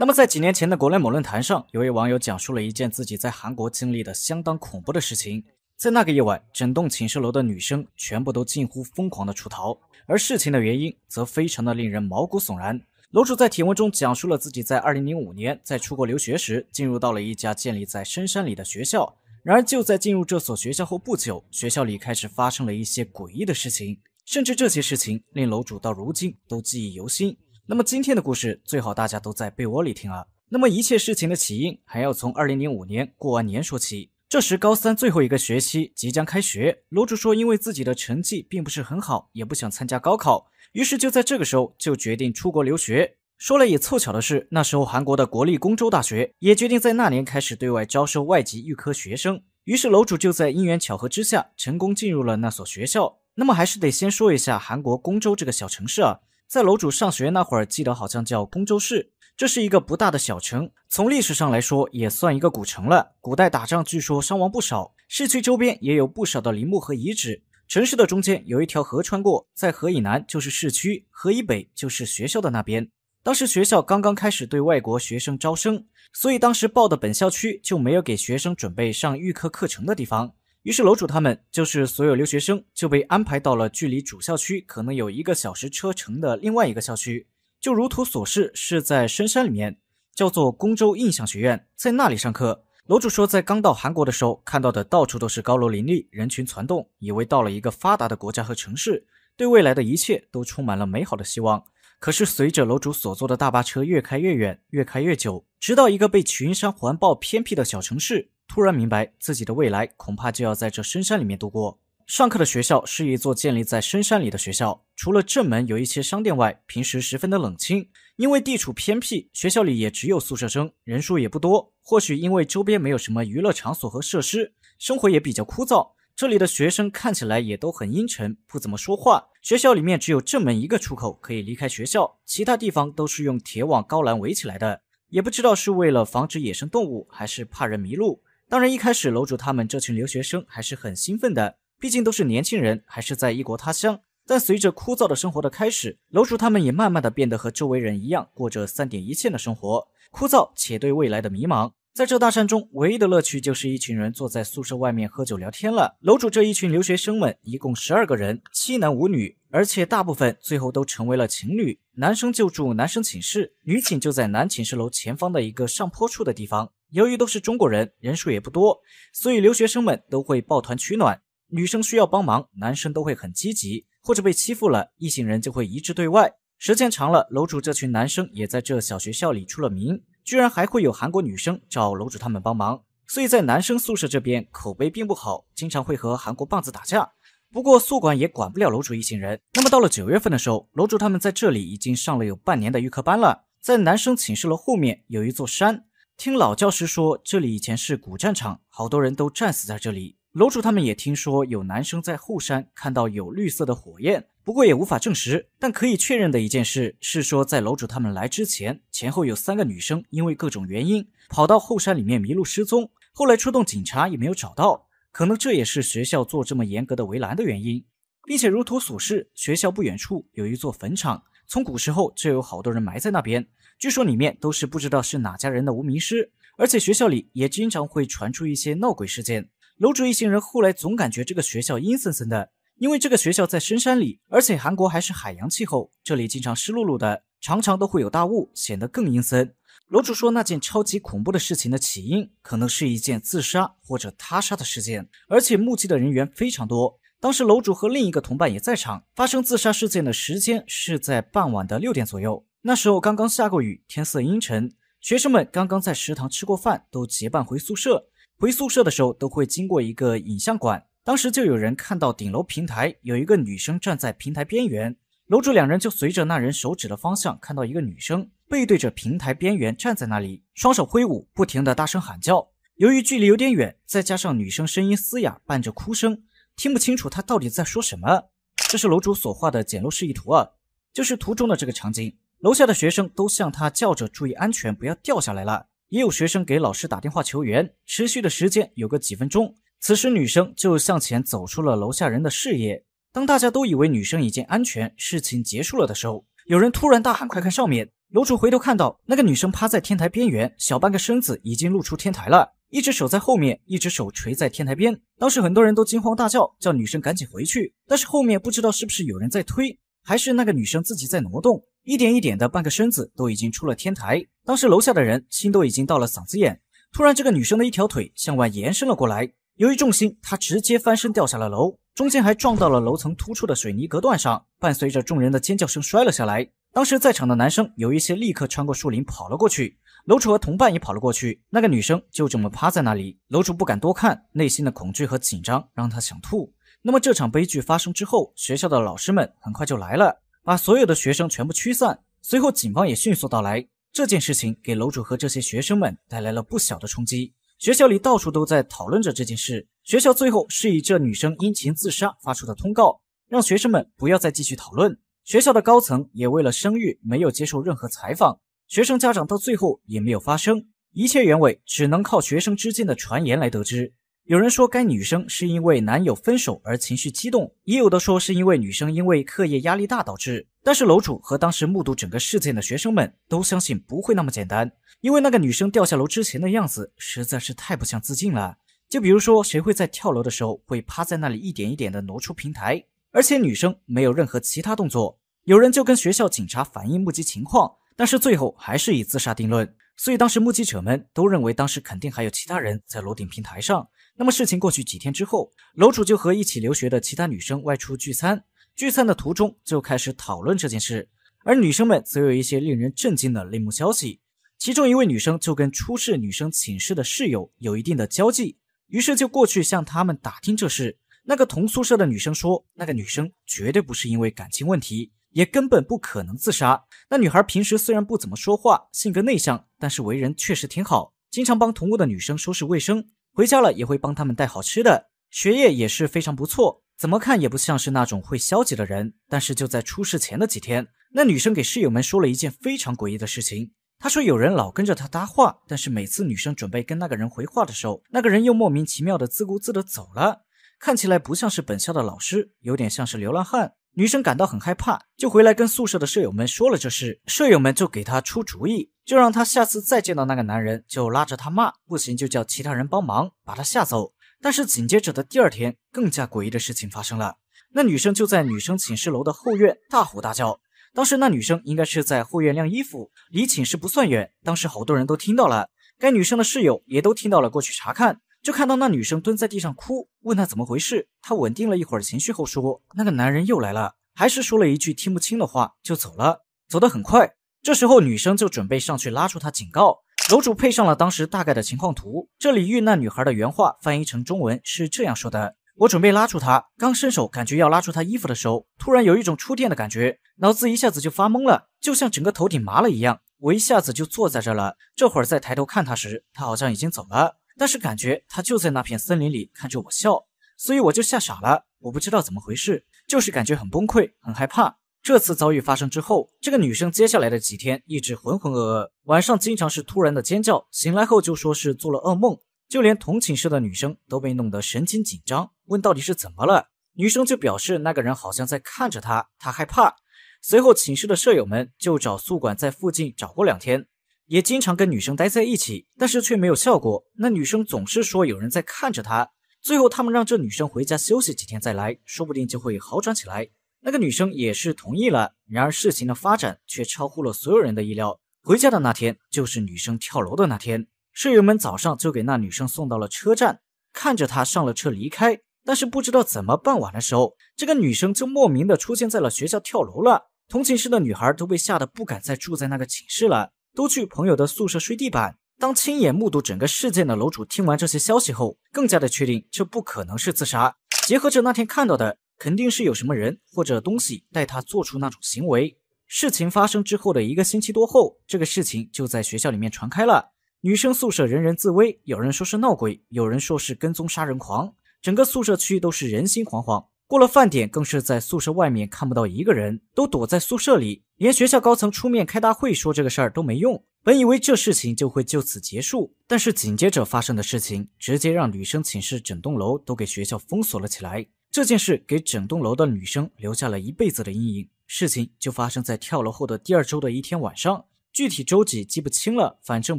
那么，在几年前的国内某论坛上，有位网友讲述了一件自己在韩国经历的相当恐怖的事情。在那个夜晚，整栋寝室楼的女生全部都近乎疯狂的出逃，而事情的原因则非常的令人毛骨悚然。楼主在帖文中讲述了自己在2005年在出国留学时，进入到了一家建立在深山里的学校。然而，就在进入这所学校后不久，学校里开始发生了一些诡异的事情，甚至这些事情令楼主到如今都记忆犹新。那么今天的故事最好大家都在被窝里听啊。那么一切事情的起因还要从二零零五年过完年说起。这时高三最后一个学期即将开学，楼主说因为自己的成绩并不是很好，也不想参加高考，于是就在这个时候就决定出国留学。说来也凑巧的是，那时候韩国的国立公州大学也决定在那年开始对外招收外籍预科学生。于是楼主就在因缘巧合之下成功进入了那所学校。那么还是得先说一下韩国公州这个小城市啊。在楼主上学那会儿，记得好像叫公州市，这是一个不大的小城，从历史上来说也算一个古城了。古代打仗据说伤亡不少，市区周边也有不少的陵墓和遗址。城市的中间有一条河穿过，在河以南就是市区，河以北就是学校的那边。当时学校刚刚开始对外国学生招生，所以当时报的本校区就没有给学生准备上预科课程的地方。于是楼主他们就是所有留学生就被安排到了距离主校区可能有一个小时车程的另外一个校区，就如图所示，是在深山里面，叫做公州印象学院，在那里上课。楼主说，在刚到韩国的时候，看到的到处都是高楼林立、人群攒动，以为到了一个发达的国家和城市，对未来的一切都充满了美好的希望。可是随着楼主所坐的大巴车越开越远，越开越久，直到一个被群山环抱、偏僻的小城市。突然明白自己的未来恐怕就要在这深山里面度过。上课的学校是一座建立在深山里的学校，除了正门有一些商店外，平时十分的冷清。因为地处偏僻，学校里也只有宿舍生，人数也不多。或许因为周边没有什么娱乐场所和设施，生活也比较枯燥。这里的学生看起来也都很阴沉，不怎么说话。学校里面只有正门一个出口可以离开学校，其他地方都是用铁网高栏围起来的，也不知道是为了防止野生动物，还是怕人迷路。当然，一开始楼主他们这群留学生还是很兴奋的，毕竟都是年轻人，还是在异国他乡。但随着枯燥的生活的开始，楼主他们也慢慢的变得和周围人一样，过着三点一线的生活，枯燥且对未来的迷茫。在这大山中，唯一的乐趣就是一群人坐在宿舍外面喝酒聊天了。楼主这一群留学生们一共十二个人，七男五女，而且大部分最后都成为了情侣。男生就住男生寝室，女寝就在男寝室楼前方的一个上坡处的地方。由于都是中国人，人数也不多，所以留学生们都会抱团取暖。女生需要帮忙，男生都会很积极；或者被欺负了，一行人就会一致对外。时间长了，楼主这群男生也在这小学校里出了名。居然还会有韩国女生找楼主他们帮忙，所以在男生宿舍这边口碑并不好，经常会和韩国棒子打架。不过宿管也管不了楼主一行人。那么到了九月份的时候，楼主他们在这里已经上了有半年的预科班了。在男生寝室楼后面有一座山，听老教师说这里以前是古战场，好多人都战死在这里。楼主他们也听说有男生在后山看到有绿色的火焰。不过也无法证实，但可以确认的一件事是说，在楼主他们来之前，前后有三个女生因为各种原因跑到后山里面迷路失踪，后来出动警察也没有找到，可能这也是学校做这么严格的围栏的原因。并且如图所示，学校不远处有一座坟场，从古时候就有好多人埋在那边，据说里面都是不知道是哪家人的无名尸，而且学校里也经常会传出一些闹鬼事件。楼主一行人后来总感觉这个学校阴森森的。因为这个学校在深山里，而且韩国还是海洋气候，这里经常湿漉漉的，常常都会有大雾，显得更阴森。楼主说那件超级恐怖的事情的起因可能是一件自杀或者他杀的事件，而且目击的人员非常多。当时楼主和另一个同伴也在场。发生自杀事件的时间是在傍晚的六点左右，那时候刚刚下过雨，天色阴沉，学生们刚刚在食堂吃过饭，都结伴回宿舍。回宿舍的时候都会经过一个影像馆。当时就有人看到顶楼平台有一个女生站在平台边缘，楼主两人就随着那人手指的方向，看到一个女生背对着平台边缘站在那里，双手挥舞，不停的大声喊叫。由于距离有点远，再加上女生声音嘶哑，伴着哭声，听不清楚她到底在说什么。这是楼主所画的简陋示意图啊，就是图中的这个场景。楼下的学生都向她叫着注意安全，不要掉下来了。也有学生给老师打电话求援，持续的时间有个几分钟。此时，女生就向前走出了楼下人的视野。当大家都以为女生已经安全，事情结束了的时候，有人突然大喊：“快看上面！”楼主回头看到，那个女生趴在天台边缘，小半个身子已经露出天台了，一只手在后面，一只手垂在天台边。当时很多人都惊慌大叫，叫女生赶紧回去。但是后面不知道是不是有人在推，还是那个女生自己在挪动，一点一点的半个身子都已经出了天台。当时楼下的人心都已经到了嗓子眼。突然，这个女生的一条腿向外延伸了过来。由于重心，他直接翻身掉下了楼，中间还撞到了楼层突出的水泥隔断上，伴随着众人的尖叫声摔了下来。当时在场的男生有一些立刻穿过树林跑了过去，楼主和同伴也跑了过去。那个女生就这么趴在那里，楼主不敢多看，内心的恐惧和紧张让他想吐。那么这场悲剧发生之后，学校的老师们很快就来了，把所有的学生全部驱散。随后警方也迅速到来。这件事情给楼主和这些学生们带来了不小的冲击。学校里到处都在讨论着这件事。学校最后是以这女生因情自杀发出的通告，让学生们不要再继续讨论。学校的高层也为了声誉，没有接受任何采访。学生家长到最后也没有发声，一切原委只能靠学生之间的传言来得知。有人说该女生是因为男友分手而情绪激动，也有的说是因为女生因为课业压力大导致。但是楼主和当时目睹整个事件的学生们都相信不会那么简单，因为那个女生掉下楼之前的样子实在是太不像自尽了。就比如说，谁会在跳楼的时候会趴在那里一点一点的挪出平台？而且女生没有任何其他动作。有人就跟学校警察反映目击情况，但是最后还是以自杀定论。所以当时目击者们都认为，当时肯定还有其他人在楼顶平台上。那么事情过去几天之后，楼主就和一起留学的其他女生外出聚餐。聚餐的途中就开始讨论这件事，而女生们则有一些令人震惊的内幕消息。其中一位女生就跟出事女生寝室的室友有一定的交际，于是就过去向他们打听这事。那个同宿舍的女生说，那个女生绝对不是因为感情问题。也根本不可能自杀。那女孩平时虽然不怎么说话，性格内向，但是为人确实挺好，经常帮同屋的女生收拾卫生，回家了也会帮她们带好吃的，学业也是非常不错。怎么看也不像是那种会消极的人。但是就在出事前的几天，那女生给室友们说了一件非常诡异的事情。她说有人老跟着她搭话，但是每次女生准备跟那个人回话的时候，那个人又莫名其妙的自顾自的走了，看起来不像是本校的老师，有点像是流浪汉。女生感到很害怕，就回来跟宿舍的舍友们说了这事，舍友们就给她出主意，就让她下次再见到那个男人就拉着他骂，不行就叫其他人帮忙把他吓走。但是紧接着的第二天，更加诡异的事情发生了，那女生就在女生寝室楼的后院大吼大叫。当时那女生应该是在后院晾衣服，离寝室不算远，当时好多人都听到了，该女生的室友也都听到了，过去查看。就看到那女生蹲在地上哭，问她怎么回事。她稳定了一会儿情绪后说：“那个男人又来了，还是说了一句听不清的话，就走了，走得很快。”这时候女生就准备上去拉住他，警告。楼主配上了当时大概的情况图。这里遇难女孩的原话翻译成中文是这样说的：“我准备拉住他，刚伸手感觉要拉住他衣服的时候，突然有一种触电的感觉，脑子一下子就发懵了，就像整个头顶麻了一样。我一下子就坐在这了。这会儿再抬头看他时，他好像已经走了。”但是感觉他就在那片森林里看着我笑，所以我就吓傻了。我不知道怎么回事，就是感觉很崩溃，很害怕。这次遭遇发生之后，这个女生接下来的几天一直浑浑噩噩，晚上经常是突然的尖叫，醒来后就说是做了噩梦。就连同寝室的女生都被弄得神经紧张，问到底是怎么了，女生就表示那个人好像在看着她，她害怕。随后寝室的舍友们就找宿管在附近找过两天。也经常跟女生待在一起，但是却没有效果。那女生总是说有人在看着她。最后，他们让这女生回家休息几天再来说不定就会好转起来。那个女生也是同意了。然而，事情的发展却超乎了所有人的意料。回家的那天，就是女生跳楼的那天。室友们早上就给那女生送到了车站，看着她上了车离开。但是不知道怎么，傍晚的时候，这个女生就莫名的出现在了学校跳楼了。同寝室的女孩都被吓得不敢再住在那个寝室了。都去朋友的宿舍睡地板。当亲眼目睹整个事件的楼主听完这些消息后，更加的确定这不可能是自杀。结合着那天看到的，肯定是有什么人或者东西带他做出那种行为。事情发生之后的一个星期多后，这个事情就在学校里面传开了。女生宿舍人人自危，有人说是闹鬼，有人说是跟踪杀人狂，整个宿舍区都是人心惶惶。过了饭点，更是在宿舍外面看不到一个人都躲在宿舍里。连学校高层出面开大会说这个事儿都没用。本以为这事情就会就此结束，但是紧接着发生的事情，直接让女生寝室整栋楼都给学校封锁了起来。这件事给整栋楼的女生留下了一辈子的阴影。事情就发生在跳楼后的第二周的一天晚上，具体周几记不清了，反正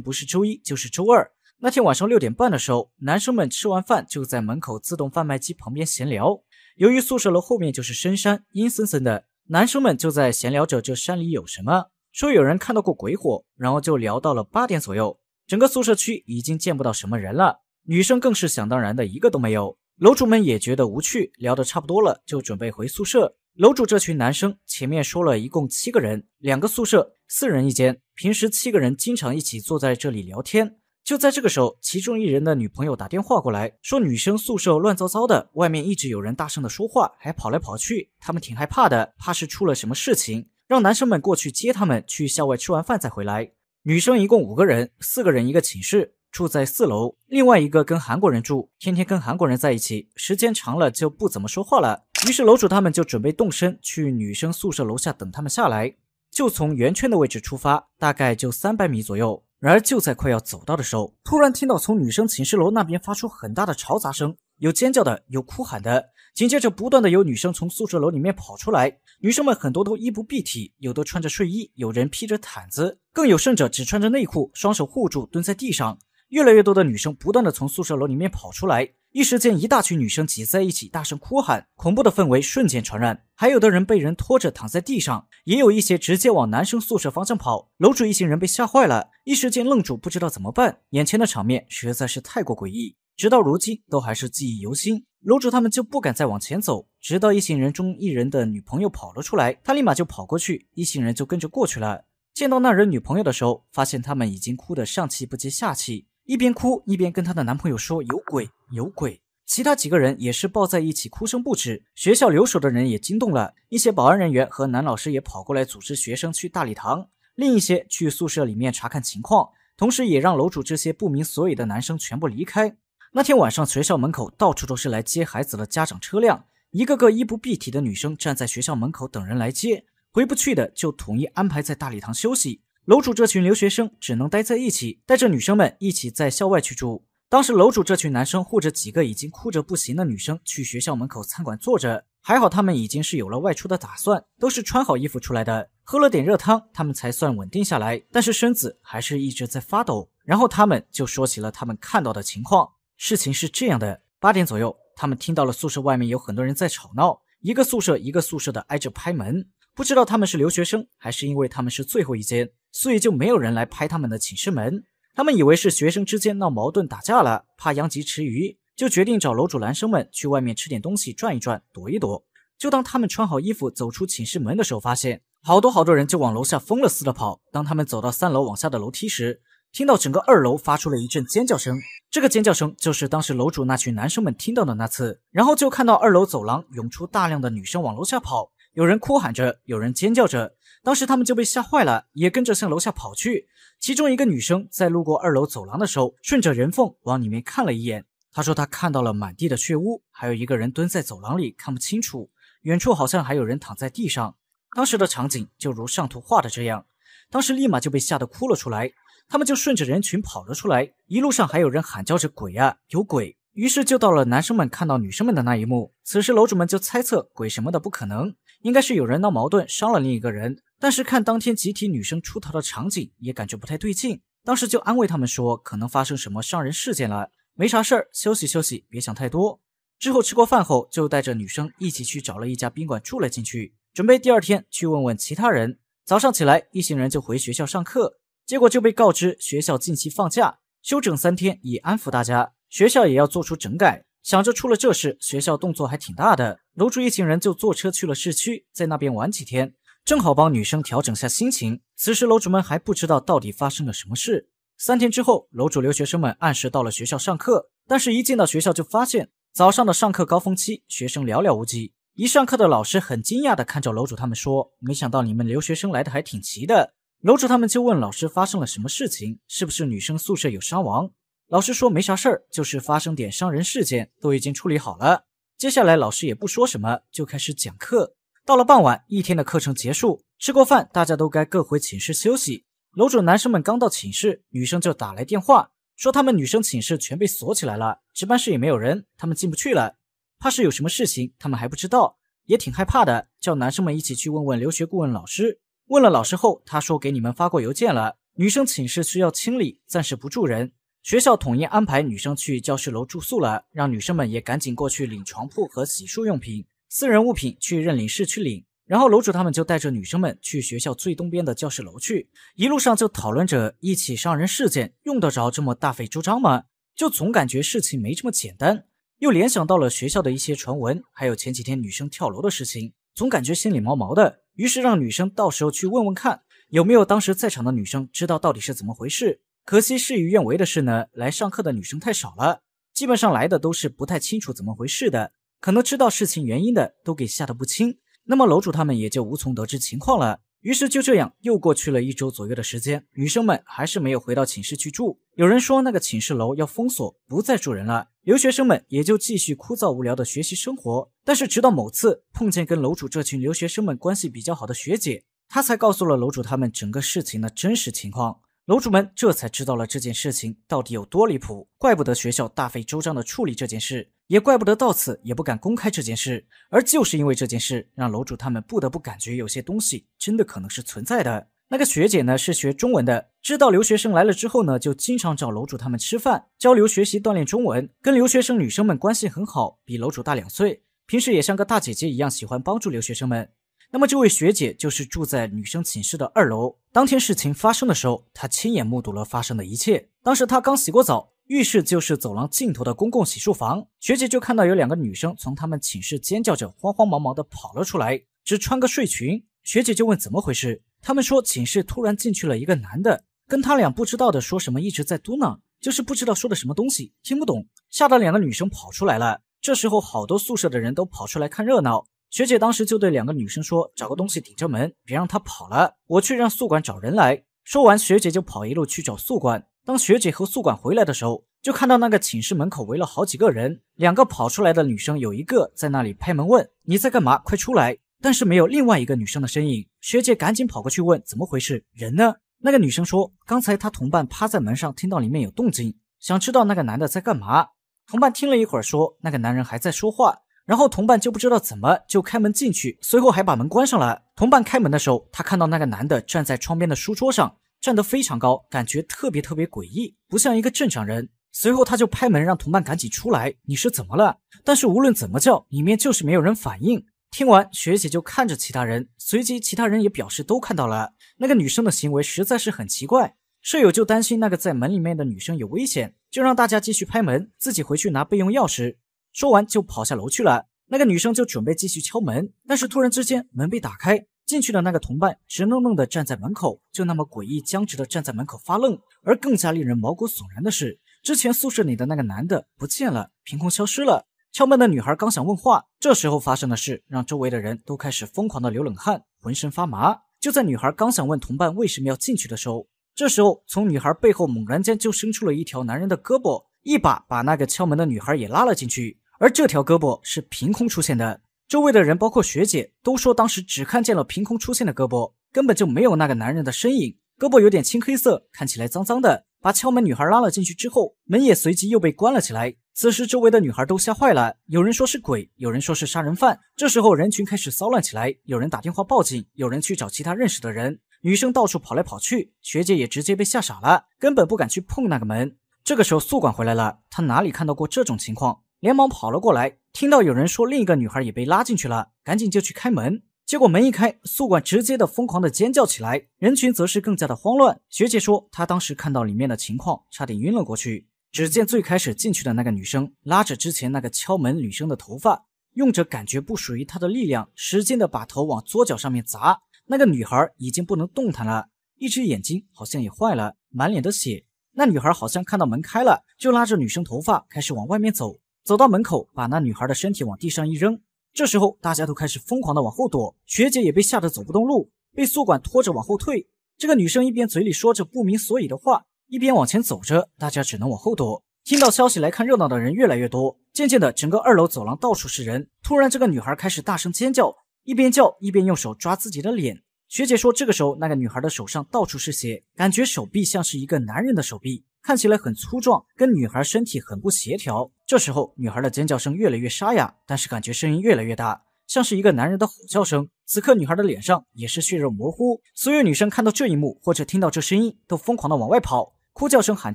不是周一就是周二。那天晚上六点半的时候，男生们吃完饭就在门口自动贩卖机旁边闲聊。由于宿舍楼后面就是深山，阴森森的。男生们就在闲聊着这山里有什么，说有人看到过鬼火，然后就聊到了八点左右，整个宿舍区已经见不到什么人了，女生更是想当然的一个都没有。楼主们也觉得无趣，聊得差不多了，就准备回宿舍。楼主这群男生前面说了一共七个人，两个宿舍四人一间，平时七个人经常一起坐在这里聊天。就在这个时候，其中一人的女朋友打电话过来，说女生宿舍乱糟糟的，外面一直有人大声的说话，还跑来跑去，他们挺害怕的，怕是出了什么事情，让男生们过去接他们，去校外吃完饭再回来。女生一共五个人，四个人一个寝室，住在四楼，另外一个跟韩国人住，天天跟韩国人在一起，时间长了就不怎么说话了。于是楼主他们就准备动身去女生宿舍楼下等他们下来，就从圆圈的位置出发，大概就三百米左右。然而，就在快要走到的时候，突然听到从女生寝室楼那边发出很大的嘈杂声，有尖叫的，有哭喊的。紧接着，不断的有女生从宿舍楼里面跑出来，女生们很多都衣不蔽体，有的穿着睡衣，有人披着毯子，更有甚者只穿着内裤，双手护住，蹲在地上。越来越多的女生不断的从宿舍楼里面跑出来。一时间，一大群女生挤在一起，大声哭喊，恐怖的氛围瞬间传染。还有的人被人拖着躺在地上，也有一些直接往男生宿舍方向跑。楼主一行人被吓坏了，一时间愣住，不知道怎么办。眼前的场面实在是太过诡异，直到如今都还是记忆犹新。楼主他们就不敢再往前走，直到一行人中一人的女朋友跑了出来，他立马就跑过去，一行人就跟着过去了。见到那人女朋友的时候，发现他们已经哭得上气不接下气。一边哭一边跟她的男朋友说有鬼有鬼，其他几个人也是抱在一起哭声不止。学校留守的人也惊动了一些保安人员和男老师，也跑过来组织学生去大礼堂，另一些去宿舍里面查看情况，同时也让楼主这些不明所以的男生全部离开。那天晚上，学校门口到处都是来接孩子的家长车辆，一个个衣不蔽体的女生站在学校门口等人来接，回不去的就统一安排在大礼堂休息。楼主这群留学生只能待在一起，带着女生们一起在校外去住。当时楼主这群男生护着几个已经哭着不行的女生去学校门口餐馆坐着，还好他们已经是有了外出的打算，都是穿好衣服出来的，喝了点热汤，他们才算稳定下来，但是身子还是一直在发抖。然后他们就说起了他们看到的情况，事情是这样的：八点左右，他们听到了宿舍外面有很多人在吵闹，一个宿舍一个宿舍的挨着拍门，不知道他们是留学生，还是因为他们是最后一间。所以就没有人来拍他们的寝室门，他们以为是学生之间闹矛盾打架了，怕殃及池鱼，就决定找楼主男生们去外面吃点东西，转一转，躲一躲。就当他们穿好衣服走出寝室门的时候，发现好多好多人就往楼下疯了似的跑。当他们走到三楼往下的楼梯时，听到整个二楼发出了一阵尖叫声，这个尖叫声就是当时楼主那群男生们听到的那次，然后就看到二楼走廊涌出大量的女生往楼下跑。有人哭喊着，有人尖叫着，当时他们就被吓坏了，也跟着向楼下跑去。其中一个女生在路过二楼走廊的时候，顺着人缝往里面看了一眼，她说她看到了满地的血污，还有一个人蹲在走廊里，看不清楚。远处好像还有人躺在地上。当时的场景就如上图画的这样，当时立马就被吓得哭了出来，他们就顺着人群跑了出来，一路上还有人喊叫着“鬼啊，有鬼”，于是就到了男生们看到女生们的那一幕。此时楼主们就猜测鬼什么的不可能。应该是有人闹矛盾伤了另一个人，但是看当天集体女生出逃的场景，也感觉不太对劲。当时就安慰他们说，可能发生什么伤人事件了，没啥事儿，休息休息，别想太多。之后吃过饭后，就带着女生一起去找了一家宾馆住了进去，准备第二天去问问其他人。早上起来，一行人就回学校上课，结果就被告知学校近期放假，休整三天，以安抚大家，学校也要做出整改。想着出了这事，学校动作还挺大的。楼主一行人就坐车去了市区，在那边玩几天，正好帮女生调整下心情。此时楼主们还不知道到底发生了什么事。三天之后，楼主留学生们按时到了学校上课，但是，一进到学校就发现早上的上课高峰期，学生寥寥无几。一上课的老师很惊讶的看着楼主他们说：“没想到你们留学生来的还挺齐的。”楼主他们就问老师发生了什么事情，是不是女生宿舍有伤亡？老师说没啥事儿，就是发生点伤人事件，都已经处理好了。接下来老师也不说什么，就开始讲课。到了傍晚，一天的课程结束，吃过饭，大家都该各回寝室休息。楼主男生们刚到寝室，女生就打来电话，说他们女生寝室全被锁起来了，值班室也没有人，他们进不去了，怕是有什么事情，他们还不知道，也挺害怕的，叫男生们一起去问问留学顾问老师。问了老师后，他说给你们发过邮件了，女生寝室需要清理，暂时不住人。学校统一安排女生去教室楼住宿了，让女生们也赶紧过去领床铺和洗漱用品、私人物品去认领室去领。然后楼主他们就带着女生们去学校最东边的教室楼去，一路上就讨论着一起伤人事件，用得着这么大费周章吗？就总感觉事情没这么简单，又联想到了学校的一些传闻，还有前几天女生跳楼的事情，总感觉心里毛毛的。于是让女生到时候去问问看，有没有当时在场的女生知道到底是怎么回事。可惜事与愿违的是呢，来上课的女生太少了，基本上来的都是不太清楚怎么回事的，可能知道事情原因的都给吓得不轻，那么楼主他们也就无从得知情况了。于是就这样又过去了一周左右的时间，女生们还是没有回到寝室去住。有人说那个寝室楼要封锁，不再住人了，留学生们也就继续枯燥无聊的学习生活。但是直到某次碰见跟楼主这群留学生们关系比较好的学姐，她才告诉了楼主他们整个事情的真实情况。楼主们这才知道了这件事情到底有多离谱，怪不得学校大费周章的处理这件事，也怪不得到此也不敢公开这件事。而就是因为这件事，让楼主他们不得不感觉有些东西真的可能是存在的。那个学姐呢是学中文的，知道留学生来了之后呢，就经常找楼主他们吃饭、交流、学习、锻炼中文，跟留学生女生们关系很好，比楼主大两岁，平时也像个大姐姐一样，喜欢帮助留学生们。那么，这位学姐就是住在女生寝室的二楼。当天事情发生的时候，她亲眼目睹了发生的一切。当时她刚洗过澡，浴室就是走廊尽头的公共洗漱房。学姐就看到有两个女生从她们寝室尖叫着、慌慌忙忙的跑了出来，只穿个睡裙。学姐就问怎么回事，她们说寝室突然进去了一个男的，跟他俩不知道的说什么，一直在嘟囔，就是不知道说的什么东西，听不懂，吓得两个女生跑出来了。这时候，好多宿舍的人都跑出来看热闹。学姐当时就对两个女生说：“找个东西顶着门，别让他跑了。我去让宿管找人来。”说完，学姐就跑一路去找宿管。当学姐和宿管回来的时候，就看到那个寝室门口围了好几个人。两个跑出来的女生有一个在那里拍门问：“你在干嘛？快出来！”但是没有另外一个女生的身影。学姐赶紧跑过去问：“怎么回事？人呢？”那个女生说：“刚才她同伴趴在门上，听到里面有动静，想知道那个男的在干嘛。”同伴听了一会儿说：“那个男人还在说话。”然后同伴就不知道怎么就开门进去，随后还把门关上了。同伴开门的时候，他看到那个男的站在窗边的书桌上，站得非常高，感觉特别特别诡异，不像一个正常人。随后他就拍门，让同伴赶紧出来，你是怎么了？但是无论怎么叫，里面就是没有人反应。听完学姐就看着其他人，随即其他人也表示都看到了那个女生的行为实在是很奇怪。舍友就担心那个在门里面的女生有危险，就让大家继续拍门，自己回去拿备用钥匙。说完就跑下楼去了，那个女生就准备继续敲门，但是突然之间门被打开，进去的那个同伴直愣愣的站在门口，就那么诡异僵直的站在门口发愣。而更加令人毛骨悚然的是，之前宿舍里的那个男的不见了，凭空消失了。敲门的女孩刚想问话，这时候发生的事让周围的人都开始疯狂的流冷汗，浑身发麻。就在女孩刚想问同伴为什么要进去的时候，这时候从女孩背后猛然间就伸出了一条男人的胳膊。一把把那个敲门的女孩也拉了进去，而这条胳膊是凭空出现的。周围的人，包括学姐，都说当时只看见了凭空出现的胳膊，根本就没有那个男人的身影。胳膊有点青黑色，看起来脏脏的。把敲门女孩拉了进去之后，门也随即又被关了起来。此时周围的女孩都吓坏了，有人说是鬼，有人说是杀人犯。这时候人群开始骚乱起来，有人打电话报警，有人去找其他认识的人，女生到处跑来跑去，学姐也直接被吓傻了，根本不敢去碰那个门。这个时候，宿管回来了，他哪里看到过这种情况，连忙跑了过来。听到有人说另一个女孩也被拉进去了，赶紧就去开门。结果门一开，宿管直接的疯狂的尖叫起来，人群则是更加的慌乱。学姐说，她当时看到里面的情况，差点晕了过去。只见最开始进去的那个女生拉着之前那个敲门女生的头发，用着感觉不属于她的力量，使劲的把头往桌角上面砸。那个女孩已经不能动弹了，一只眼睛好像也坏了，满脸的血。那女孩好像看到门开了，就拉着女生头发开始往外面走。走到门口，把那女孩的身体往地上一扔。这时候，大家都开始疯狂的往后躲，学姐也被吓得走不动路，被宿管拖着往后退。这个女生一边嘴里说着不明所以的话，一边往前走着，大家只能往后躲。听到消息来看热闹的人越来越多，渐渐的，整个二楼走廊到处是人。突然，这个女孩开始大声尖叫，一边叫一边用手抓自己的脸。学姐说，这个时候那个女孩的手上到处是血，感觉手臂像是一个男人的手臂，看起来很粗壮，跟女孩身体很不协调。这时候女孩的尖叫声越来越沙哑，但是感觉声音越来越大，像是一个男人的吼叫声。此刻女孩的脸上也是血肉模糊。所有女生看到这一幕或者听到这声音，都疯狂的往外跑，哭叫声喊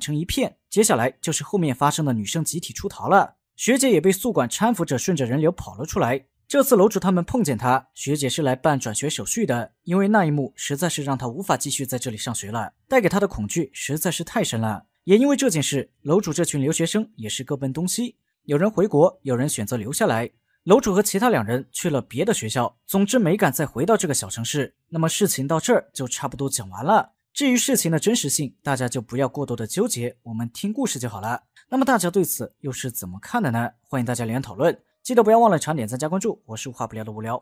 成一片。接下来就是后面发生的女生集体出逃了。学姐也被宿管搀扶着顺着人流跑了出来。这次楼主他们碰见他学姐是来办转学手续的，因为那一幕实在是让他无法继续在这里上学了，带给他的恐惧实在是太深了。也因为这件事，楼主这群留学生也是各奔东西，有人回国，有人选择留下来。楼主和其他两人去了别的学校，总之没敢再回到这个小城市。那么事情到这儿就差不多讲完了。至于事情的真实性，大家就不要过多的纠结，我们听故事就好了。那么大家对此又是怎么看的呢？欢迎大家留言讨论。记得不要忘了长点赞加关注，我是话不聊的无聊。